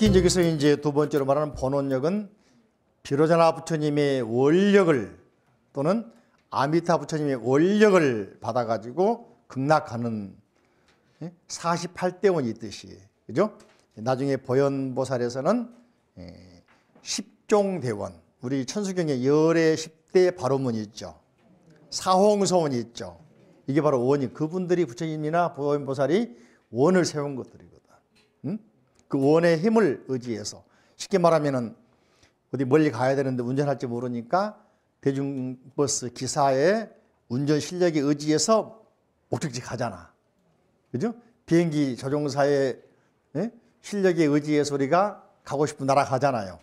특히 여기서 이제 두 번째로 말하는 본원력은 비로자나 부처님의 원력을 또는 아미타 부처님의 원력을 받아가지고 극락하는 48대원이 예, 있듯이 그죠? 나중에 보현보살에서는 10종대원 예, 우리 천수경의 열의 10대 바로문이 있죠 사홍서원이 있죠 이게 바로 원이 그분들이 부처님이나 보현보살이 원을 세운 것들이거든 응? 음? 그 원의 힘을 의지해서 쉽게 말하면은 어디 멀리 가야 되는데 운전할지 모르니까 대중버스 기사의 운전 실력에 의지해서 목적지 가잖아. 그죠? 비행기 조종사의 예? 실력에 의지해서 우리가 가고 싶은 나라 가잖아요.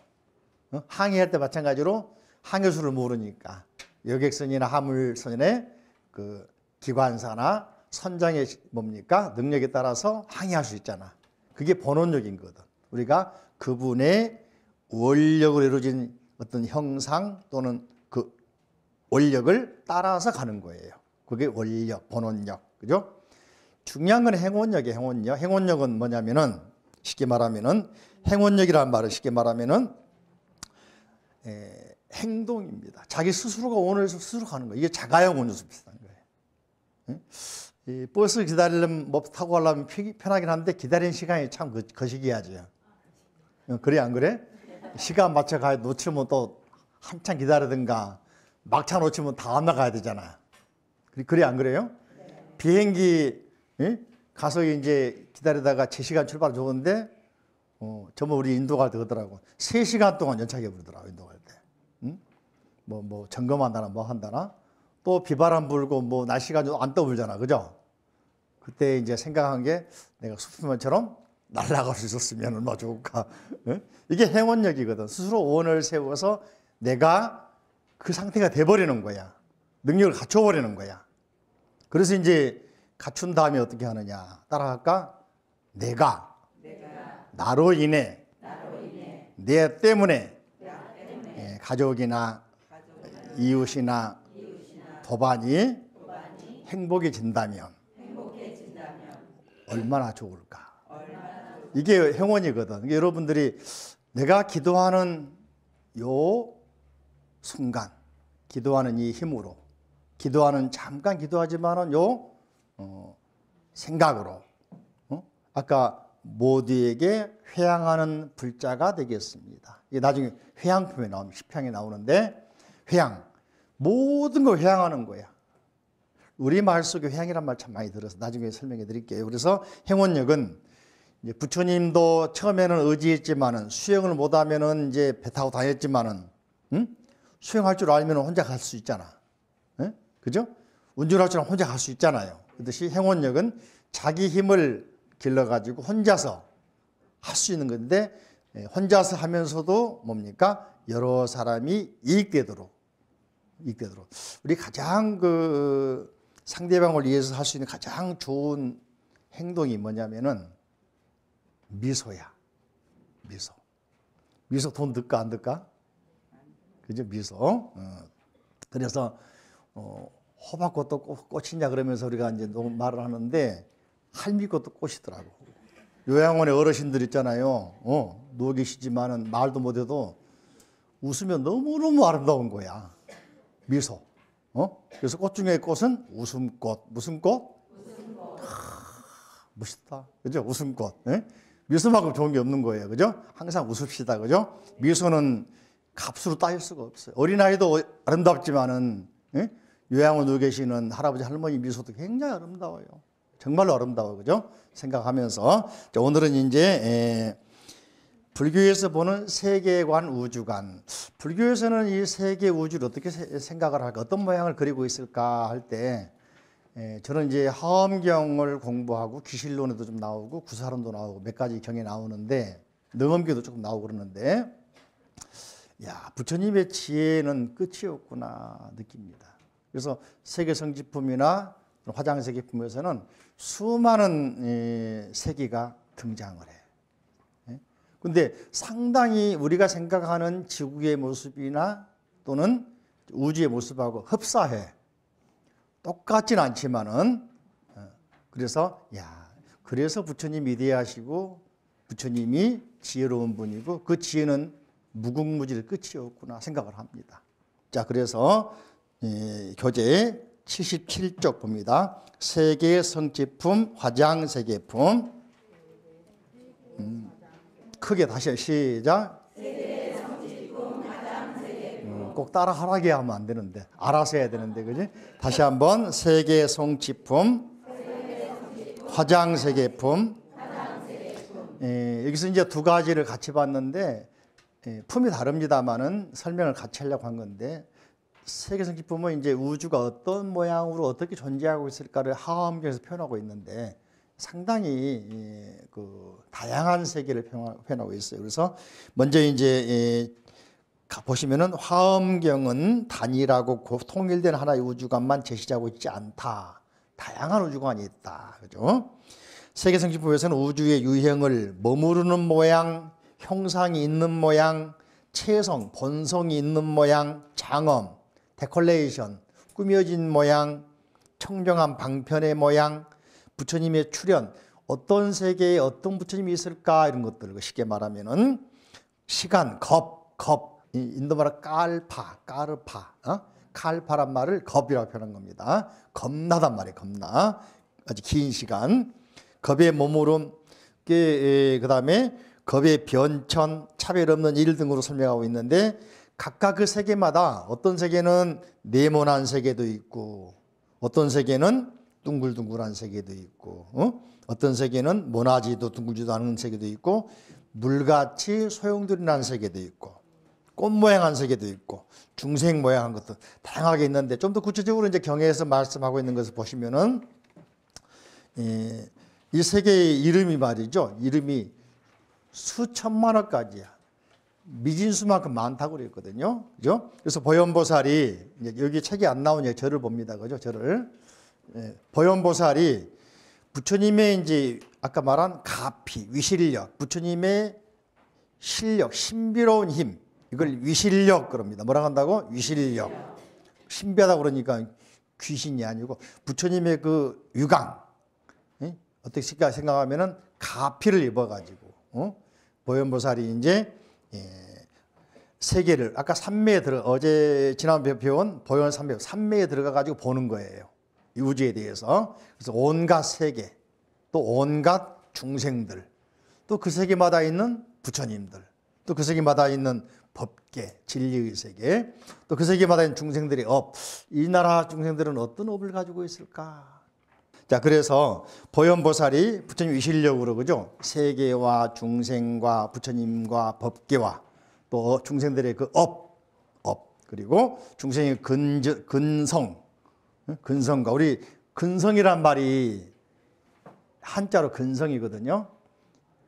어? 항해할 때 마찬가지로 항해수를 모르니까 여객선이나 화물선의 그 기관사나 선장의 뭡니까? 능력에 따라서 항해할 수 있잖아. 그게 본원적인 거든 우리가 그분의 원력으로 이루어진 어떤 형상 또는 그 원력을 따라서 가는 거예요. 그게 원력, 본원력. 그죠? 중요한 건 행원력이에요, 행원력. 행원력은 뭐냐면은 쉽게 말하면은 행원력이라는 말을 쉽게 말하면은 에, 행동입니다. 자기 스스로가 원을 스스로 가는 거예요. 이게 자가용 원수 비슷한 거예요. 응? 이 버스 기다리려면 뭐 타고 가려면 편하긴 한데 기다리는 시간이 참 거시기하지. 그, 그 아, 어, 그래 안 그래? 시간 맞춰 가야 놓치면 또 한참 기다리든가 막차 놓치면 다음 날 가야 되잖아. 그래 안 그래요? 네. 비행기 예? 가서 이제 기다리다가 제시간 출발 좋은데 어, 전부 우리 인도 갈 때 그러더라고. 3시간 동안 연착해 부르더라고 인도 갈 때. 응? 뭐, 뭐, 점검한다나 뭐 한다나. 또 비바람 불고 뭐 날씨가 좀안 떠불잖아. 그죠? 그때 이제 생각한 게 내가 슈퍼맨처럼 날아갈 수 있었으면 얼마 좋을까. 예? 이게 행원력이거든. 스스로 원을 세워서 내가 그 상태가 돼버리는 거야. 능력을 갖춰버리는 거야. 그래서 이제 갖춘 다음에 어떻게 하느냐. 따라할까? 내가, 내가. 나로, 인해, 나로 인해 내 때문에, 내 때문에. 예, 가족이나, 가족이나 이웃이나 법안이 도반이 행복해진다면, 행복해진다면 얼마나 좋을까? 이게 행원이거든. 그러니까 여러분들이 내가 기도하는 요 순간, 기도하는 이 힘으로, 기도하는 잠깐 기도하지만은 요 어, 생각으로 어? 아까 모두에게 회양하는 불자가 되겠습니다. 이게 나중에 회양 표에 나오면 시평에 나오는데 회양 모든 걸 회양하는 거야. 우리 말 속에 회양이란 말 참 많이 들어서 나중에 설명해 드릴게요. 그래서 행원역은 부처님도 처음에는 의지했지만은 수영을 못하면은 이제 배 타고 다녔지만은 응? 수영할 줄 알면 혼자 갈 수 있잖아. 응? 그죠? 운전할 줄 알면 혼자 갈 수 있잖아요. 그듯이 행원역은 자기 힘을 길러가지고 혼자서 할 수 있는 건데 예, 혼자서 하면서도 뭡니까? 여러 사람이 이익되도록 이끌도록 우리 가장 그 상대방을 위해서 할 수 있는 가장 좋은 행동이 뭐냐면은 미소야. 미소. 미소 돈 듣까 안 듣까? 그죠 미소. 어. 그래서 어, 호박꽃도 꽃이냐 그러면서 우리가 이제 말을 하는데 할미꽃도 꽃이더라고. 요양원에 어르신들 있잖아요. 어, 누워 계시지만은 말도 못해도 웃으면 너무너무 아름다운 거야. 미소. 어? 그래서 꽃 중에 꽃은 웃음꽃. 무슨 꽃? 웃음꽃. 아, 멋있다. 그죠? 웃음꽃. 네? 미소만큼 좋은 게 없는 거예요. 그죠? 항상 웃읍시다. 그죠? 미소는 값으로 따질 수가 없어요. 어린아이도 아름답지만은, 예? 요양원 누 계시는 할아버지, 할머니 미소도 굉장히 아름다워요. 정말로 아름다워. 그죠? 생각하면서. 자, 오늘은 이제, 에, 예, 불교에서 보는 세계관, 우주관. 불교에서는 이 세계 우주를 어떻게 생각을 할까, 어떤 모양을 그리고 있을까 할 때, 예, 저는 이제 화엄경을 공부하고 기실론에도 좀 나오고 구사론도 나오고 몇 가지 경에 나오는데 능엄기도 조금 나오고 그러는데, 야 부처님의 지혜는 끝이 없구나 느낍니다. 그래서 세계성지품이나 화장세계품에서는 수많은 예, 세계가 등장을 해요. 근데 상당히 우리가 생각하는 지구의 모습이나 또는 우주의 모습하고 흡사해. 똑같진 않지만은 어, 그래서 야 그래서 부처님 이대하시고 부처님이 지혜로운 분이고 그 지혜는 무궁무질 끝이었구나 생각을 합니다. 자 그래서 교재 77쪽 봅니다. 세계 성지품 화장 세계품 음. 크게 다시 시작. 음, 꼭 따라 하라게 하면 안 되는데 알아서 해야 되는데 그지? 다시 한번 세계 성취품, 화장 세계품. 예, 여기서 이제 두 가지를 같이 봤는데 예, 품이 다릅니다만은 설명을 같이 하려고 한 건데 세계성 기품은 이제 우주가 어떤 모양으로 어떻게 존재하고 있을까를 하암경에서 표현하고 있는데 상당히 예, 그 다양한 세계를 표현하고 있어요. 그래서 먼저 이제 예, 보시면은 화엄경은 단일하고 통일된 하나의 우주관만 제시하고 있지 않다. 다양한 우주관이 있다. 그죠? 세계성지법에서는 우주의 유형을 머무르는 모양, 형상이 있는 모양, 체성, 본성이 있는 모양, 장엄, 데콜레이션, 꾸며진 모양, 청정한 방편의 모양, 부처님의 출현, 어떤 세계에 어떤 부처님이 있을까 이런 것들 그 쉽게 말하면은 시간, 겁, 겁, 인도말로 깔파, 까르파, 어? 칼파란 말을 겁이라고 표현한 겁니다. 겁나단 말이에요, 겁나. 아주 긴 시간. 겁의 몸으름, 그 다음에 겁의 변천, 차별 없는 일 등으로 설명하고 있는데 각각 그 세계마다 어떤 세계는 네모난 세계도 있고 어떤 세계는 둥글둥글한 세계도 있고 어? 어떤 세계는 모나지도 둥글지도 않은 세계도 있고 물같이 소용돌이난 세계도 있고 꽃 모양한 세계도 있고 중생 모양한 것도 다양하게 있는데 좀 더 구체적으로 이제 경에서 말씀하고 있는 것을 보시면은 예, 이 세계의 이름이 말이죠. 이름이 수천만 억까지야. 미진수만큼 많다고 그랬거든요. 그죠? 그래서 보현보살이 여기 책이 안 나오니 저를 봅니다. 그죠? 저를. 예, 보현보살이 부처님의 이제 아까 말한 가피, 위실력, 부처님의 실력, 신비로운 힘, 이걸 위실력 그럽니다. 뭐라 한다고? 위실력. 신비하다 그러니까 귀신이 아니고 부처님의 그 유강, 예? 어떻게 생각하면은 가피를 입어가지고 어? 보현보살이 이제 예, 세계를 아까 삼매에 들어 어제 지난 번에 배운 보현 삼매 삼매에 들어가가지고 보는 거예요. 이 우주에 대해서. 그래서 온갖 세계, 또 온갖 중생들, 또 그 세계마다 있는 부처님들, 또 그 세계마다 있는 법계, 진리의 세계, 또 그 세계마다 있는 중생들의 업, 이 나라 중생들은 어떤 업을 가지고 있을까? 자, 그래서 보현보살이 부처님 의실력으로 그죠? 세계와 중생과 부처님과 법계와 또 중생들의 그 업, 업, 그리고 중생의 근, 근성, 근성과 우리 근성이란 말이 한자로 근성이거든요.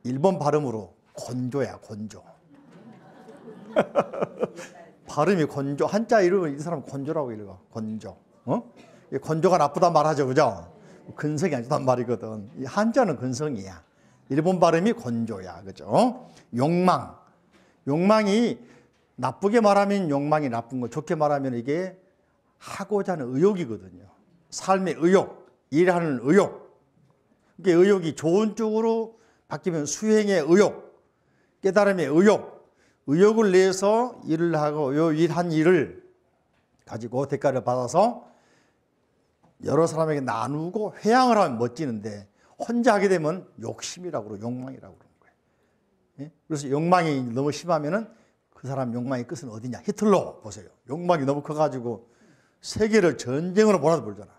일본 발음으로 곤조야 곤조. 발음이 곤조 한자 이름은 이 사람 곤조라고 읽어 곤조. 어? 곤조가 나쁘단 말하죠 그죠? 근성이 안 좋단 말이거든. 이 한자는 근성이야. 일본 발음이 곤조야 그죠? 욕망. 욕망이 나쁘게 말하면 욕망이 나쁜 거, 좋게 말하면 이게 하고자 하는 의욕이거든요. 삶의 의욕, 일하는 의욕. 이게 의욕이 좋은 쪽으로 바뀌면 수행의 의욕, 깨달음의 의욕, 의욕을 내서 일을 하고 요 일한 일을 가지고 대가를 받아서 여러 사람에게 나누고 회양을 하면 멋지는데 혼자 하게 되면 욕심이라고 그러고 욕망이라고 그러는 거예요. 예? 그래서 욕망이 너무 심하면그 사람 욕망의 끝은 어디냐? 히틀러 보세요. 욕망이 너무 커가지고 세계를 전쟁으로 몰아들잖아.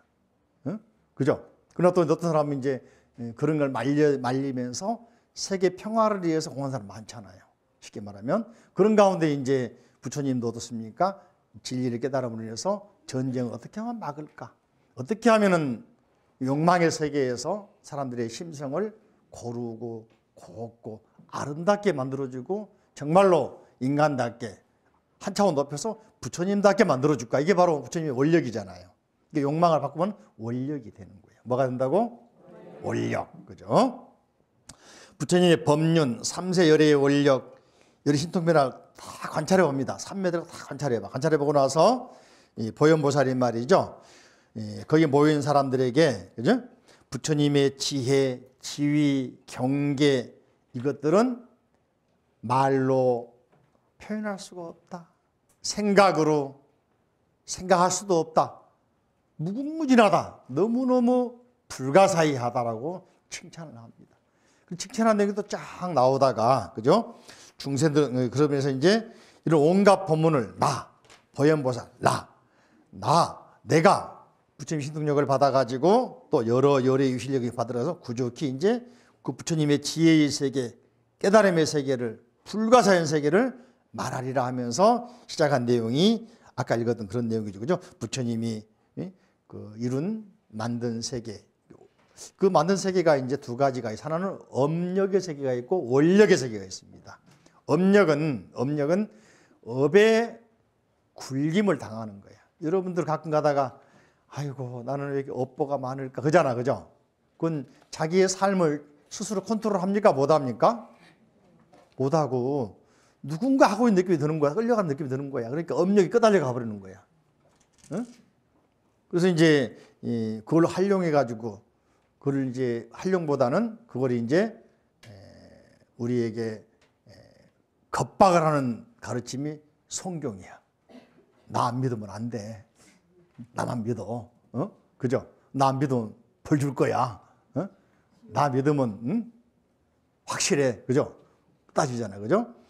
응? 그죠? 그러나 또 어떤 사람이 이제 예, 그런 걸 말려, 말리면서 세계 평화를 위해서 공헌 사람 많잖아요. 쉽게 말하면. 그런 가운데 이제 부처님도 어떻습니까? 진리를 깨달음으로 인해서 전쟁을 어떻게 하면 막을까? 어떻게 하면은 욕망의 세계에서 사람들의 심성을 고르고 곱고 아름답게 만들어주고 정말로 인간답게 한 차원 높여서 부처님답게 만들어줄까? 이게 바로 부처님의 원력이잖아요. 이게 그러니까 욕망을 바꾸면 원력이 되는 거예요. 뭐가 된다고? 원력. 그죠? 부처님의 법륜, 삼세 열의 원력, 열의신통변화다 관찰해 봅니다. 삼매들을 다 관찰해 봐. 관찰해 보고 나서 이 보현보살이 말이죠. 예, 거기 모인 사람들에게 그죠? 부처님의 지혜, 지위, 경계 이것들은 말로 표현할 수가 없다. 생각으로 생각할 수도 없다. 무궁무진하다. 너무너무 불가사의하다라고 칭찬을 합니다. 그 칭찬한 얘기도 쫙 나오다가 그죠? 중세들 그 그러면서 이제 이런 온갖 법문을 나 보현보살 나 나 내가 부처님 신동력을 받아가지고 또 여러 열의 유실력을 받으라서 구조히 이제 그 부처님의 지혜의 세계 깨달음의 세계를 불가사의 세계를 말하리라 하면서 시작한 내용이 아까 읽었던 그런 내용이죠. 그죠? 부처님이 예? 그 이룬 만든 세계. 그 만든 세계가 이제 두 가지가 있어요. 하력의 세계가 있고 원력의 세계가 있습니다. 업력은 업력은 업의 굴림을 당하는 거예 여러분들 가끔 가다가 아이고 나는 왜 이렇게 업보가 많을까 그잖아 그죠? 그건 자기의 삶을 스스로 컨트롤 합니까 못 합니까? 못 하고 누군가 하고 있는 느낌이 드는 거야. 끌려가는 느낌이 드는 거야. 그러니까 업력이 끄달려 가버리는 거야. 응? 그래서 이제 그걸 활용해 가지고 그걸 이제 활용보다는 그걸 이제 우리에게 겁박을 하는 가르침이 성경이야. 나 안 믿으면 안 돼. 나만 믿어. 어? 그죠? 나 안 믿으면 벌 줄 거야. 어? 나 믿으면 응? 확실해. 그죠? 따지잖아. 그죠?